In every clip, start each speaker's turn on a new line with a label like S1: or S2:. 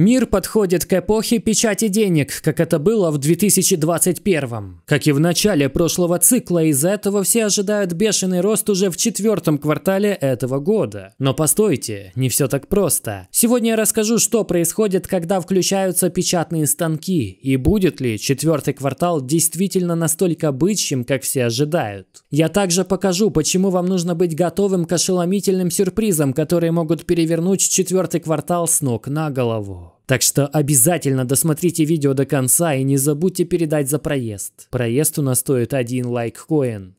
S1: Мир подходит к эпохе печати денег, как это было в 2021. Как и в начале прошлого цикла, из-за этого все ожидают бешеный рост уже в четвертом квартале этого года. Но постойте, не все так просто. Сегодня я расскажу, что происходит, когда включаются печатные станки, и будет ли четвертый квартал действительно настолько бычьим, как все ожидают. Я также покажу, почему вам нужно быть готовым к ошеломительным сюрпризам, которые могут перевернуть четвертый квартал с ног на голову. Так что обязательно досмотрите видео до конца и не забудьте передать за проезд. Проезд у нас стоит один лайк-коин.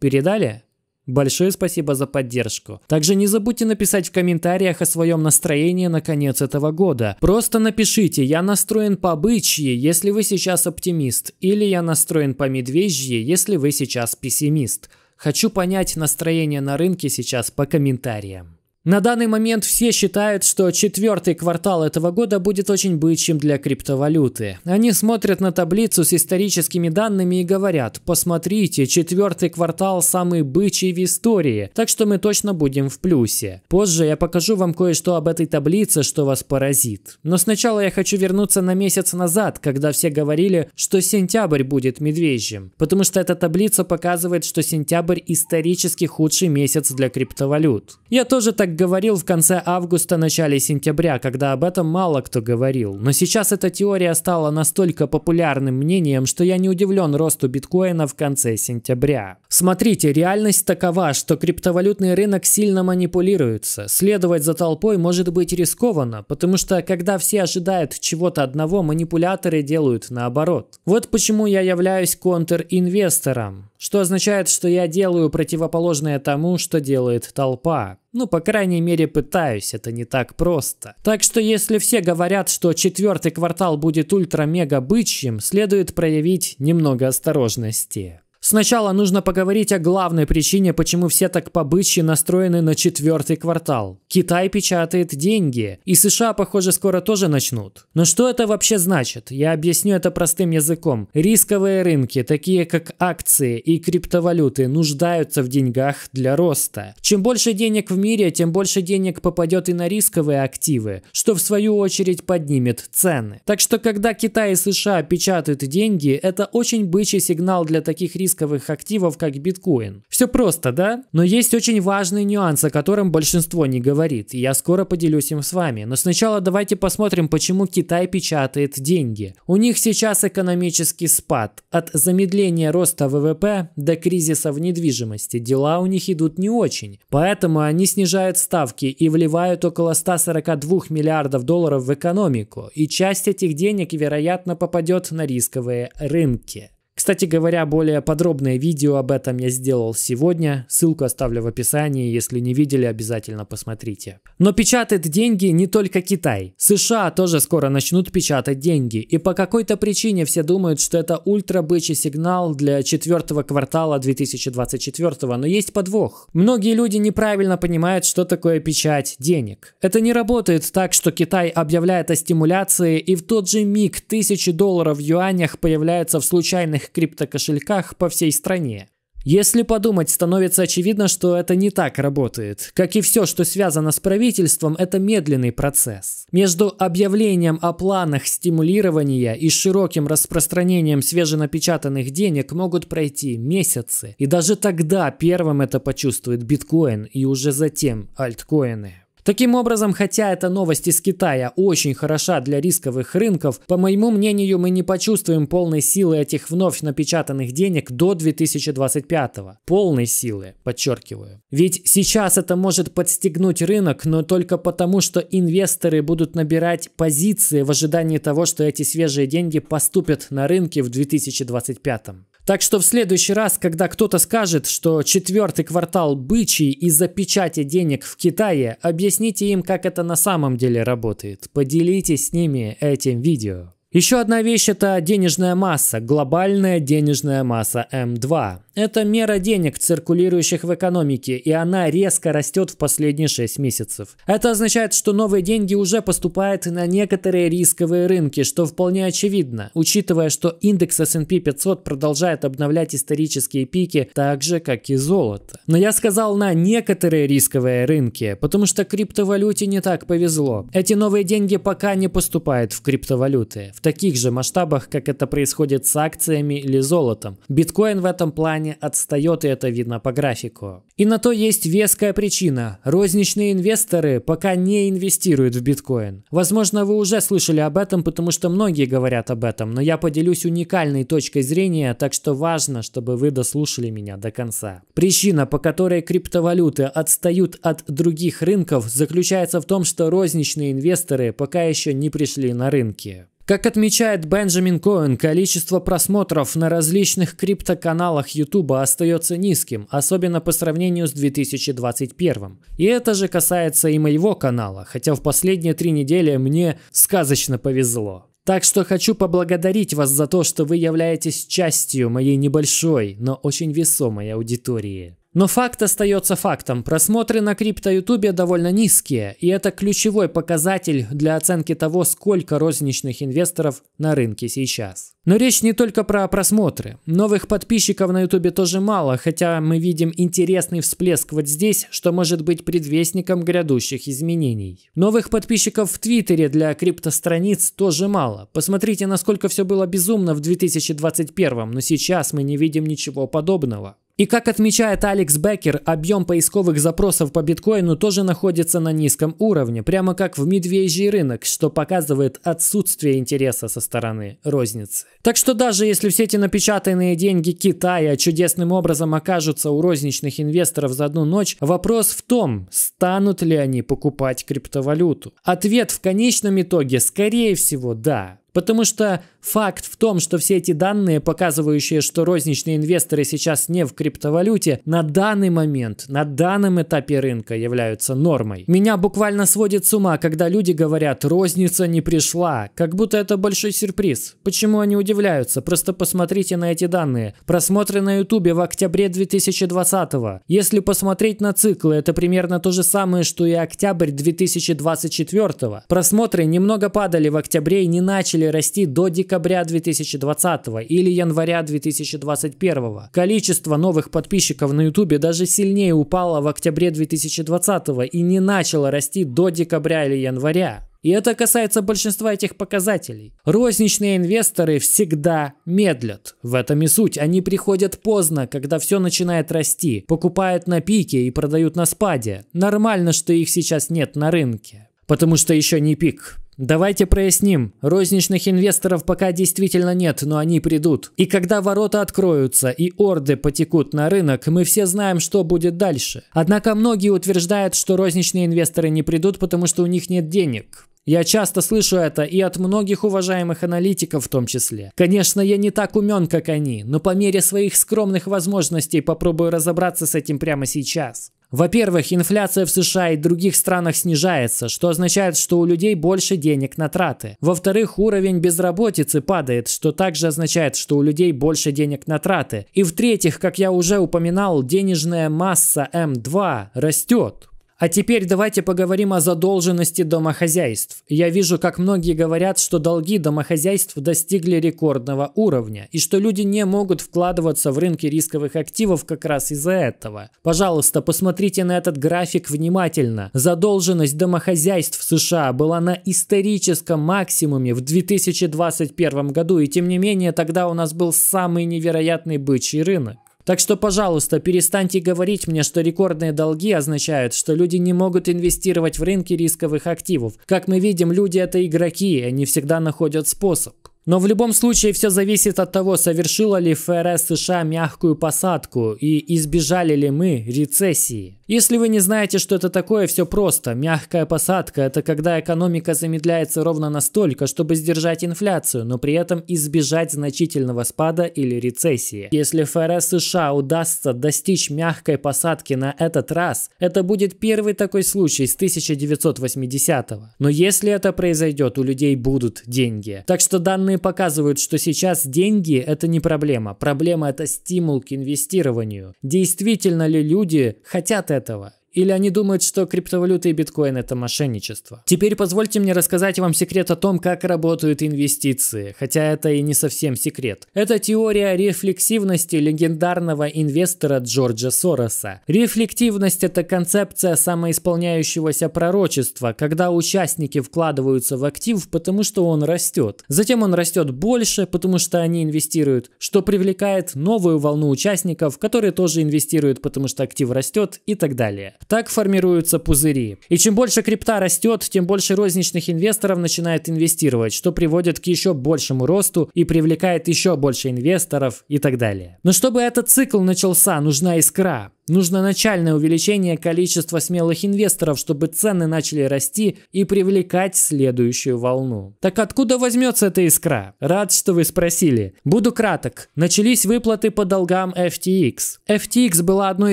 S1: Передали? Большое спасибо за поддержку. Также не забудьте написать в комментариях о своем настроении на конец этого года. Просто напишите «Я настроен по бычьи, если вы сейчас оптимист» или «Я настроен по медвежьи, если вы сейчас пессимист». Хочу понять настроение на рынке сейчас по комментариям. На данный момент все считают, что четвертый квартал этого года будет очень бычьим для криптовалюты. Они смотрят на таблицу с историческими данными и говорят, посмотрите, четвертый квартал самый бычий в истории, так что мы точно будем в плюсе. Позже я покажу вам кое-что об этой таблице, что вас поразит. Но сначала я хочу вернуться на месяц назад, когда все говорили, что сентябрь будет медвежьим, потому что эта таблица показывает, что сентябрь исторически худший месяц для криптовалют. Я тоже так говорил в конце августа, начале сентября, когда об этом мало кто говорил. Но сейчас эта теория стала настолько популярным мнением, что я не удивлен росту биткоина в конце сентября. Смотрите, реальность такова, что криптовалютный рынок сильно манипулируется. Следовать за толпой может быть рискованно, потому что когда все ожидают чего-то одного, манипуляторы делают наоборот. Вот почему я являюсь контринвестором. Что означает, что я делаю противоположное тому, что делает толпа. Ну, по крайней мере, пытаюсь, это не так просто. Так что, если все говорят, что четвертый квартал будет ультра-мега-бычьим, следует проявить немного осторожности. Сначала нужно поговорить о главной причине, почему все так побычьи настроены на четвертый квартал. Китай печатает деньги, и США, похоже, скоро тоже начнут. Но что это вообще значит? Я объясню это простым языком. Рисковые рынки, такие как акции и криптовалюты, нуждаются в деньгах для роста. Чем больше денег в мире, тем больше денег попадет и на рисковые активы, что в свою очередь поднимет цены. Так что, когда Китай и США печатают деньги, это очень бычий сигнал для таких рисков рисковых активов, как биткоин. Все просто, да? Но есть очень важный нюанс, о котором большинство не говорит, и я скоро поделюсь им с вами. Но сначала давайте посмотрим, почему Китай печатает деньги. У них сейчас экономический спад. От замедления роста ВВП до кризиса в недвижимости дела у них идут не очень. Поэтому они снижают ставки и вливают около 142 миллиардов долларов в экономику. И часть этих денег, вероятно, попадет на рисковые рынки. Кстати говоря, более подробное видео об этом я сделал сегодня, ссылку оставлю в описании, если не видели, обязательно посмотрите. Но печатает деньги не только Китай. США тоже скоро начнут печатать деньги, и по какой-то причине все думают, что это ультрабычий сигнал для четвертого квартала 2024, но есть подвох. Многие люди неправильно понимают, что такое печать денег. Это не работает так, что Китай объявляет о стимуляции, и в тот же миг тысячи долларов в юанях появляются в случайных популярных криптокошельках по всей стране. Если подумать, становится очевидно, что это не так работает. Как и все, что связано с правительством, это медленный процесс. Между объявлением о планах стимулирования и широким распространением свеженапечатанных денег могут пройти месяцы. И даже тогда первым это почувствует биткоин и уже затем альткоины. Таким образом, хотя эта новость из Китая очень хороша для рисковых рынков, по моему мнению, мы не почувствуем полной силы этих вновь напечатанных денег до 2025. Полной силы, подчеркиваю. Ведь сейчас это может подстегнуть рынок, но только потому, что инвесторы будут набирать позиции в ожидании того, что эти свежие деньги поступят на рынки в 2025. Так что в следующий раз, когда кто-то скажет, что четвертый квартал бычий из-за печати денег в Китае, объясните им, как это на самом деле работает. Поделитесь с ними этим видео. Еще одна вещь – это денежная масса, глобальная денежная масса М2. Это мера денег, циркулирующих в экономике, и она резко растет в последние 6 месяцев. Это означает, что новые деньги уже поступают на некоторые рисковые рынки, что вполне очевидно, учитывая, что индекс S&P 500 продолжает обновлять исторические пики так же, как и золото. Но я сказал на некоторые рисковые рынки, потому что криптовалюте не так повезло. Эти новые деньги пока не поступают в криптовалюты. В таких же масштабах, как это происходит с акциями или золотом. Биткоин в этом плане отстает, и это видно по графику. И на то есть веская причина. Розничные инвесторы пока не инвестируют в биткоин. Возможно, вы уже слышали об этом, потому что многие говорят об этом, но я поделюсь уникальной точкой зрения, так что важно, чтобы вы дослушали меня до конца. Причина, по которой криптовалюты отстают от других рынков, заключается в том, что розничные инвесторы пока еще не пришли на рынки. Как отмечает Бенджамин Коэн, количество просмотров на различных криптоканалах YouTube остается низким, особенно по сравнению с 2021. И это же касается и моего канала, хотя в последние три недели мне сказочно повезло. Так что хочу поблагодарить вас за то, что вы являетесь частью моей небольшой, но очень весомой аудитории. Но факт остается фактом. Просмотры на крипто Ютубе довольно низкие, и это ключевой показатель для оценки того, сколько розничных инвесторов на рынке сейчас. Но речь не только про просмотры. Новых подписчиков на Ютубе тоже мало, хотя мы видим интересный всплеск вот здесь, что может быть предвестником грядущих изменений. Новых подписчиков в Твиттере для криптостраниц тоже мало. Посмотрите, насколько все было безумно в 2021, но сейчас мы не видим ничего подобного. И как отмечает Алекс Беккер, объем поисковых запросов по биткоину тоже находится на низком уровне, прямо как в медвежий рынок, что показывает отсутствие интереса со стороны розницы. Так что даже если все эти напечатанные деньги Китая чудесным образом окажутся у розничных инвесторов за одну ночь, вопрос в том, станут ли они покупать криптовалюту. Ответ в конечном итоге, скорее всего, да. Потому что факт в том, что все эти данные, показывающие, что розничные инвесторы сейчас не в криптовалюте, на данный момент, на данном этапе рынка являются нормой. Меня буквально сводит с ума, когда люди говорят «розница не пришла», как будто это большой сюрприз. Почему они удивляются? Просто посмотрите на эти данные. Просмотры на ютубе в октябре 2020 -го. Если посмотреть на циклы, это примерно то же самое, что и октябрь 2024 -го. Просмотры немного падали в октябре и не начали начали расти до декабря 2020 или января 2021. Количество новых подписчиков на ютубе даже сильнее упало в октябре 2020 и не начало расти до декабря или января. И это касается большинства этих показателей. Розничные инвесторы всегда медлят. В этом и суть. Они приходят поздно, когда все начинает расти, покупают на пике и продают на спаде. Нормально, что их сейчас нет на рынке. Потому что еще не пик. Давайте проясним, розничных инвесторов пока действительно нет, но они придут. И когда ворота откроются и орды потекут на рынок, мы все знаем, что будет дальше. Однако многие утверждают, что розничные инвесторы не придут, потому что у них нет денег. Я часто слышу это и от многих уважаемых аналитиков в том числе. Конечно, я не так умен, как они, но по мере своих скромных возможностей попробую разобраться с этим прямо сейчас. Во-первых, инфляция в США и других странах снижается, что означает, что у людей больше денег на траты. Во-вторых, уровень безработицы падает, что также означает, что у людей больше денег на траты. И в-третьих, как я уже упоминал, денежная масса М2 растет. А теперь давайте поговорим о задолженности домохозяйств. Я вижу, как многие говорят, что долги домохозяйств достигли рекордного уровня, и что люди не могут вкладываться в рынки рисковых активов как раз из-за этого. Пожалуйста, посмотрите на этот график внимательно. Задолженность домохозяйств в США была на историческом максимуме в 2021 году, и тем не менее тогда у нас был самый невероятный бычий рынок. Так что, пожалуйста, перестаньте говорить мне, что рекордные долги означают, что люди не могут инвестировать в рынки рисковых активов. Как мы видим, люди это игроки, и они всегда находят способ. Но в любом случае все зависит от того, совершила ли ФРС США мягкую посадку и избежали ли мы рецессии. Если вы не знаете, что это такое, все просто. Мягкая посадка – это когда экономика замедляется ровно настолько, чтобы сдержать инфляцию, но при этом избежать значительного спада или рецессии. Если ФРС США удастся достичь мягкой посадки на этот раз, это будет первый такой случай с 1980-го. Но если это произойдет, у людей будут деньги. Так что данные Данные показывают, что сейчас деньги – это не проблема. Проблема – это стимул к инвестированию. Действительно ли люди хотят этого? Или они думают, что криптовалюта и биткоин – это мошенничество. Теперь позвольте мне рассказать вам секрет о том, как работают инвестиции. Хотя это и не совсем секрет. Это теория рефлексивности легендарного инвестора Джорджа Сороса. Рефлективность – это концепция самоисполняющегося пророчества, когда участники вкладываются в актив, потому что он растет. Затем он растет больше, потому что они инвестируют, что привлекает новую волну участников, которые тоже инвестируют, потому что актив растет и так далее. Так формируются пузыри. И чем больше крипта растет, тем больше розничных инвесторов начинает инвестировать, что приводит к еще большему росту и привлекает еще больше инвесторов и так далее. Но чтобы этот цикл начался, нужна искра. Нужно начальное увеличение количества смелых инвесторов, чтобы цены начали расти и привлекать следующую волну. Так откуда возьмется эта искра? Рад, что вы спросили. Буду краток. Начались выплаты по долгам FTX. FTX была одной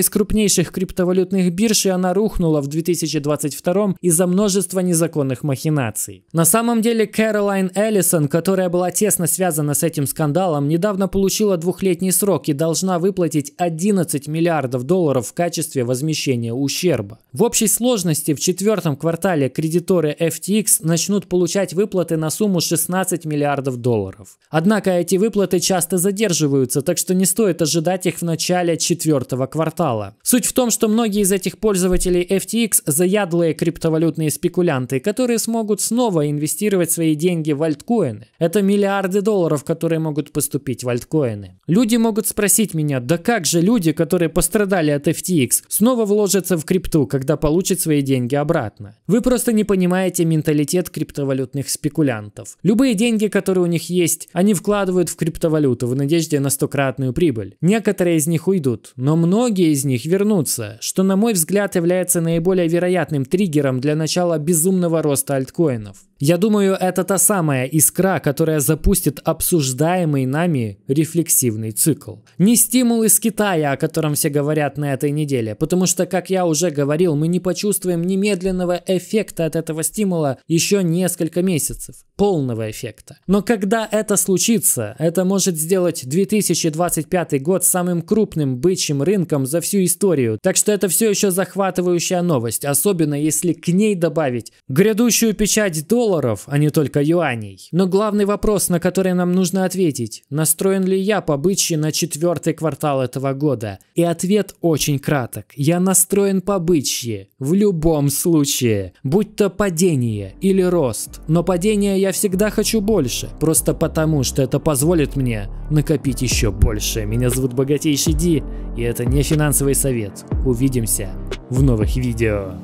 S1: из крупнейших криптовалютных бирж, и она рухнула в 2022 из-за множества незаконных махинаций. На самом деле Кэролайн Эллисон, которая была тесно связана с этим скандалом, недавно получила двухлетний срок и должна выплатить 11 миллиардов долларов долларов в качестве возмещения ущерба. В общей сложности в четвертом квартале кредиторы FTX начнут получать выплаты на сумму 16 миллиардов долларов. Однако эти выплаты часто задерживаются, так что не стоит ожидать их в начале четвертого квартала. Суть в том, что многие из этих пользователей FTX заядлые криптовалютные спекулянты, которые смогут снова инвестировать свои деньги в альткоины. Это миллиарды долларов, которые могут поступить в альткоины. Люди могут спросить меня, да как же люди, которые пострадали от FTX снова вложится в крипту, когда получит свои деньги обратно. Вы просто не понимаете менталитет криптовалютных спекулянтов. Любые деньги, которые у них есть, они вкладывают в криптовалюту в надежде на стократную прибыль. Некоторые из них уйдут, но многие из них вернутся, что, на мой взгляд, является наиболее вероятным триггером для начала безумного роста альткоинов. Я думаю, это та самая искра, которая запустит обсуждаемый нами рефлексивный цикл. Не стимул из Китая, о котором все говорят на на этой неделе, потому что, как я уже говорил, мы не почувствуем немедленного эффекта от этого стимула еще несколько месяцев, полного эффекта. Но когда это случится, это может сделать 2025 год самым крупным бычьим рынком за всю историю, так что это все еще захватывающая новость, особенно если к ней добавить грядущую печать долларов, а не только юаней. Но главный вопрос, на который нам нужно ответить, настроен ли я по бычьи на четвертый квартал этого года? И ответ очень очень краток. Я настроен побычье. в любом случае, будь то падение или рост. Но падение я всегда хочу больше, просто потому, что это позволит мне накопить еще больше. Меня зовут Богатейший Ди, и это не финансовый совет. Увидимся в новых видео.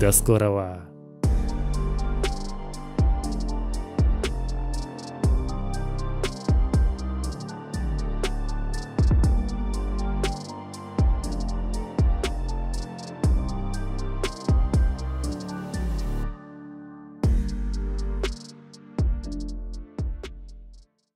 S1: До скорого!